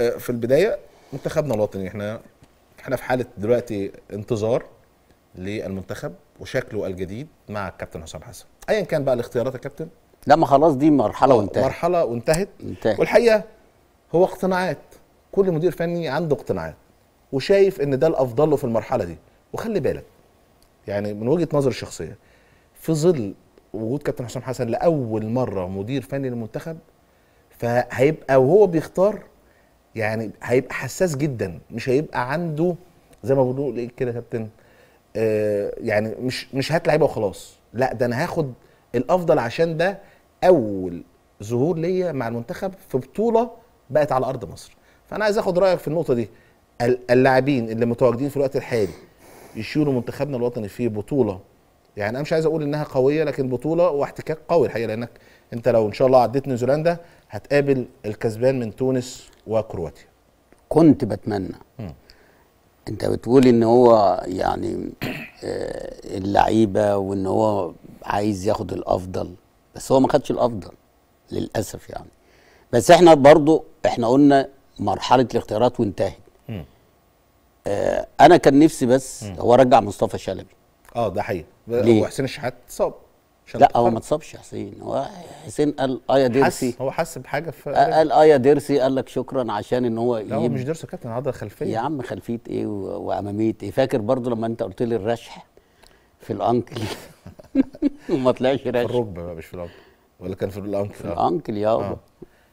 آه، في البدايه منتخبنا الوطني احنا احنا في حاله دلوقتي انتظار للمنتخب وشكله الجديد مع الكابتن حسام حسن ايا كان بقى الاختيارات يا كابتن ما خلاص دي مرحله آه، وانتهت مرحله وانتهت انتهت. والحقيقه هو اقتناعات كل مدير فني عنده اقتناعات وشايف ان ده الافضل له في المرحله دي وخلي بالك يعني من وجهه نظري الشخصيه في ظل وجود كابتن حسام حسن لاول مره مدير فني للمنتخب فهيبقى وهو بيختار يعني هيبقى حساس جدا مش هيبقى عنده زي ما بنقول ايه كده يا كابتن آه، يعني مش مش هات لعيبه وخلاص لا ده انا هاخد الافضل عشان ده اول ظهور ليا مع المنتخب في بطوله بقت على ارض مصر فانا عايز اخد رايك في النقطه دي اللاعبين اللي متواجدين في الوقت الحالي يشيلوا منتخبنا الوطني في بطوله يعني انا مش عايز اقول انها قويه لكن بطوله واحتكاك قوي الحقيقه لانك انت لو ان شاء الله عديت نيوزيلندا هتقابل الكسبان من تونس وكرواتيا كنت بتمنى م. انت بتقول ان هو يعني آه، اللعيبه وان هو عايز ياخد الافضل بس هو ما خدش الافضل للاسف يعني بس احنا برضو احنا قلنا مرحله الاختيارات وانتهت اه انا كان نفسي بس م. هو رجع مصطفى شلبي اه ده حقيقي وحسين الشحات اتصاب لا هو ما اتصابش حسين هو حسين قال اه يا ديرسي حس هو حس بحاجه في آه، قال اه يا ديرسي قال لك شكرا عشان ان هو لا هو مش ديرسي كابتن عضله خلفيه يا عم خلفيه ايه واماميه ايه فاكر برضو لما انت قلت لي الرشح في الانكل وما طلعش رشح في الركبه بقى مش في الانكل ولا كان في الانكل في الانكل يابا آه.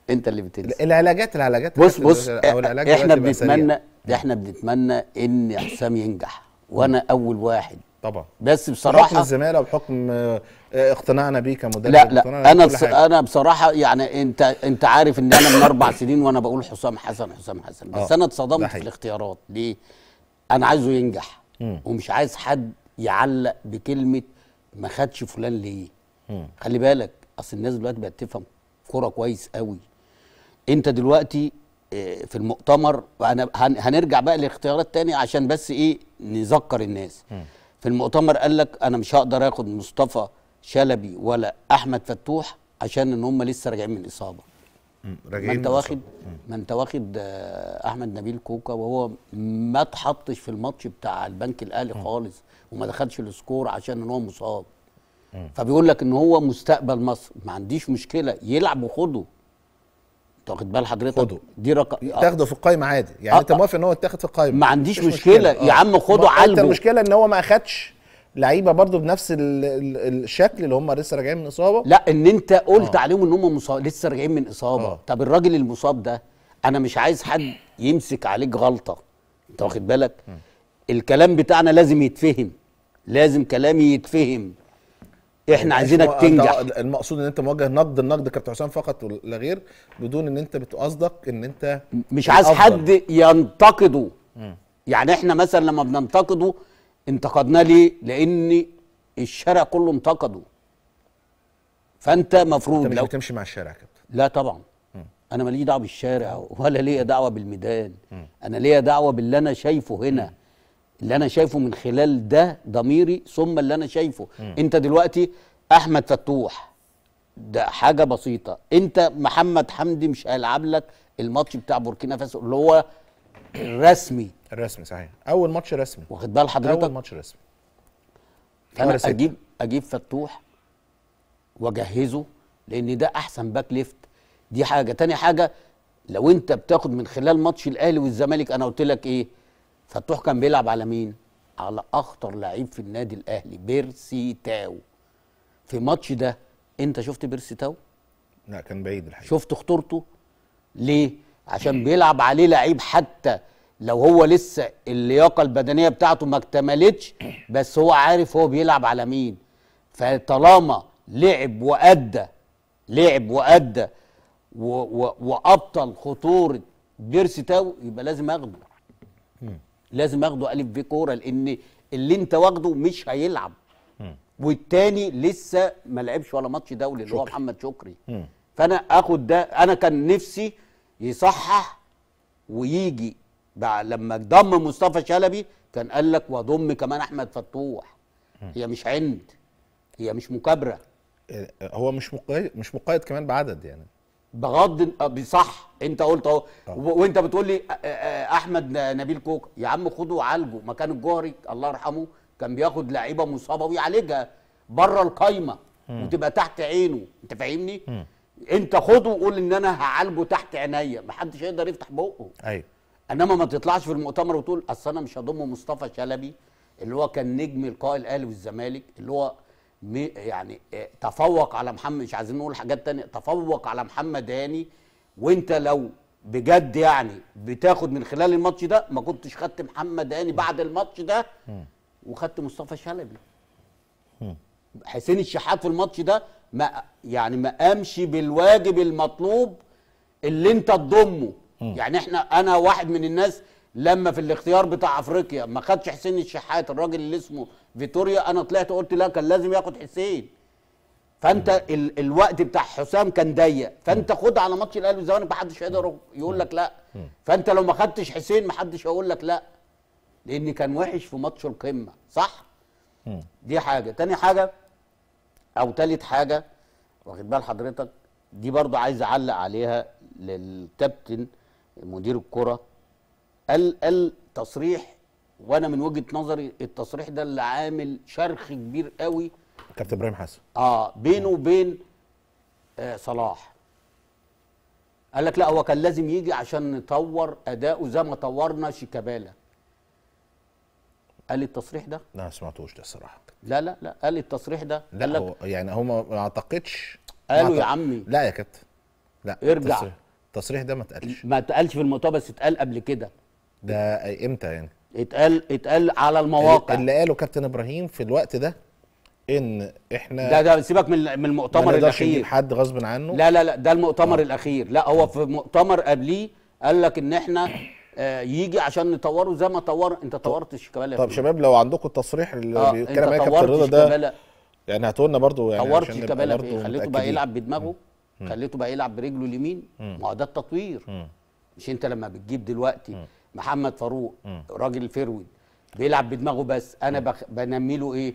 انت اللي بتنسى العلاجات العلاجات بص بص احنا بنتمنى احنا بنتمنى ان حسام ينجح وانا اول واحد طبعا بس بصراحه بحكم الزماله وبحكم آه، اقتناعنا بيه كمدرب لا لا انا بص... انا بصراحه يعني انت انت عارف ان انا من اربع سنين وانا بقول حسام حسن حسام حسن بس آه، انا اتصدمت في الاختيارات ليه؟ انا عايزه ينجح مم. ومش عايز حد يعلق بكلمه ما خدش فلان ليه؟ مم. خلي بالك اصل الناس دلوقتي بقت تفهم كوره كويس قوي انت دلوقتي آه، في المؤتمر هنرجع بقى لاختيارات تاني عشان بس ايه نذكر الناس مم. في المؤتمر قال لك انا مش هقدر اخد مصطفى شلبي ولا احمد فتوح عشان ان هم لسه راجعين من اصابه راجعين ما انت واخد ما آه، انت واخد احمد نبيل كوكا وهو ما اتحطش في الماتش بتاع البنك الاهلي خالص وما دخلش السكور عشان ان هو مصاب فبيقول لك ان هو مستقبل مصر ما عنديش مشكله يلعب وخده تاخد بال حضرتك خده. دي رقم آه. تاخده في القايمه عادي يعني أه. انت موافق ان هو يتاخد في القايمه ما عنديش مشكله, مشكلة. أه. يا عم آه. خده انت المشكله ان هو ما اخدش لعيبه برضه بنفس الشكل اللي هم لسه راجعين من اصابه لا ان انت قلت آه. عليهم ان هم لسه راجعين من اصابه آه. طب الراجل المصاب ده انا مش عايز حد يمسك عليك غلطه انت واخد بالك م. الكلام بتاعنا لازم يتفهم لازم كلامي يتفهم احنا يعني عايزينك تنجح اه، المقصود ان انت موجه نقد النقد كابتن حسام فقط لا غير بدون ان انت بتقصدك ان انت مش عايز حد ينتقده يعني احنا مثلا لما بننتقده انتقدناه ليه لان الشارع كله انتقده فانت مفروض انت لو بتمشي مع الشارع كابتن لا طبعا انا ماليش دعوه بالشارع ولا ليا دعوه بالميدان انا ليا دعوه باللي انا شايفه هنا اللي انا شايفه من خلال ده ضميري ثم اللي انا شايفه م. انت دلوقتي احمد فتوح ده حاجه بسيطه انت محمد حمدي مش هيلعب لك الماتش بتاع بوركينا فاسو اللي هو الرسمي الرسمي صحيح اول ماتش رسمي واخد بال حضرتك اول ماتش رسمي فانا اجيب اجيب فتوح واجهزه لان ده احسن باك ليفت دي حاجه تاني حاجه لو انت بتاخد من خلال ماتش الاهلي والزمالك انا قلت لك ايه فتوح كان بيلعب على مين؟ على اخطر لعيب في النادي الاهلي بيرسي تاو في ماتش ده انت شفت بيرسي تاو؟ لا كان بعيد الحقيقه شفت خطورته؟ ليه؟ عشان بيلعب عليه لعيب حتى لو هو لسه اللياقه البدنيه بتاعته ما اكتملتش بس هو عارف هو بيلعب على مين فطالما لعب وادى لعب وادى وابطل خطوره بيرسي تاو يبقى لازم اخده لازم اخده الف في كوره لان اللي انت واخده مش هيلعب والتاني لسه ما لعبش ولا ماتش دولي اللي هو محمد شكري مم. فانا اخد ده انا كان نفسي يصحح ويجي لما ضم مصطفى شلبي كان قال لك واضم كمان احمد فتوح مم. هي مش عند هي مش مكابره إيه، هو مش مقيد مش مقيد كمان بعدد يعني بغض آه، صح انت قلت اهو آه. وانت بتقول لي آه، احمد نبيل كوكا يا عم خده وعالجه مكان الجوهري الله يرحمه كان بياخد لعيبه مصابه ويعالجها بره القايمه وتبقى تحت عينه انت فاهمني؟ م. انت خده وقول ان انا هعالجه تحت عينيا محدش هيقدر يفتح بقه ايوه انما ما تطلعش في المؤتمر وتقول اصل انا مش هضم مصطفى شلبي اللي هو كان نجم القاء الاهلي والزمالك اللي هو يعني آه، تفوق على محمد مش عايزين نقول حاجات تانية تفوق على محمد هاني وانت لو بجد يعني بتاخد من خلال الماتش ده ما كنتش خدت محمد هاني بعد الماتش ده وخدت مصطفى شلبي حسين الشحات في الماتش ده ما يعني ما قامش بالواجب المطلوب اللي انت تضمه يعني احنا انا واحد من الناس لما في الاختيار بتاع افريقيا ما خدش حسين الشحات الراجل اللي اسمه فيتوريا انا طلعت قلت لا كان لازم ياخد حسين فانت ال الوقت بتاع حسام كان ضيق فانت خد على ماتش الاهلي والزمالك محدش هيقدر يقول لك لا فانت لو ما خدتش حسين محدش هيقول لك لا لان كان وحش في ماتش القمه صح دي حاجه تاني حاجه او تالت حاجه واخد بال حضرتك دي برضو عايز اعلق عليها للكابتن مدير الكره قال قال تصريح وانا من وجهه نظري التصريح ده اللي عامل شرخ كبير قوي كابتن ابراهيم حسن اه بينه وبين آه صلاح قال لك لا هو كان لازم يجي عشان نطور اداؤه زي ما طورنا شيكابالا قال التصريح ده لا ما سمعتوش ده الصراحه لا لا لا قال التصريح ده لا قال لك هو يعني هم ما اعتقدش قالوا يا عمي لا يا كابتن لا ارجع التصريح ده ما اتقالش ما اتقالش في المؤتمر بس اتقال قبل كده ده امتى يعني اتقال اتقال على المواقع اللي قاله كابتن ابراهيم في الوقت ده ان احنا ده ده سيبك من من المؤتمر الاخير حد غصب عنه لا لا لا ده المؤتمر آه. الاخير لا هو في مؤتمر قبليه قال لك ان احنا آه يجي عشان نطوره زي ما طور انت طورت الشيكابالا طب شباب لو عندكم التصريح اللي آه بيتكلم عليه كابتن رضا ده يعني هاتوا لنا برضه يعني طورت شيكابالا إيه؟ خليته بقى يلعب بدماغه خليته بقى يلعب برجله اليمين ما هو ده التطوير مش انت لما بتجيب دلوقتي مم. محمد فاروق راجل فرود بيلعب بدماغه بس انا بخ... بنمي له ايه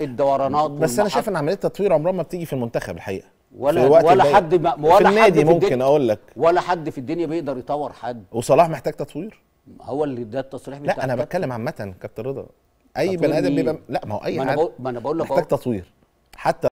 الدورانات بس والمحط... انا شايف ان عمليه التطوير عمرها ما بتيجي في المنتخب الحقيقه ولا ولا حد ما ولا في النادي حد في ممكن اقول لك ولا حد في الدنيا بيقدر يطور حد وصلاح محتاج تطوير هو اللي ده التصريح بتاع لا انا بتكلم عامه كابتن رضا اي بني ادم بيبقى لا ما هو اي حد ما انا بقول لك محتاج تطوير حتى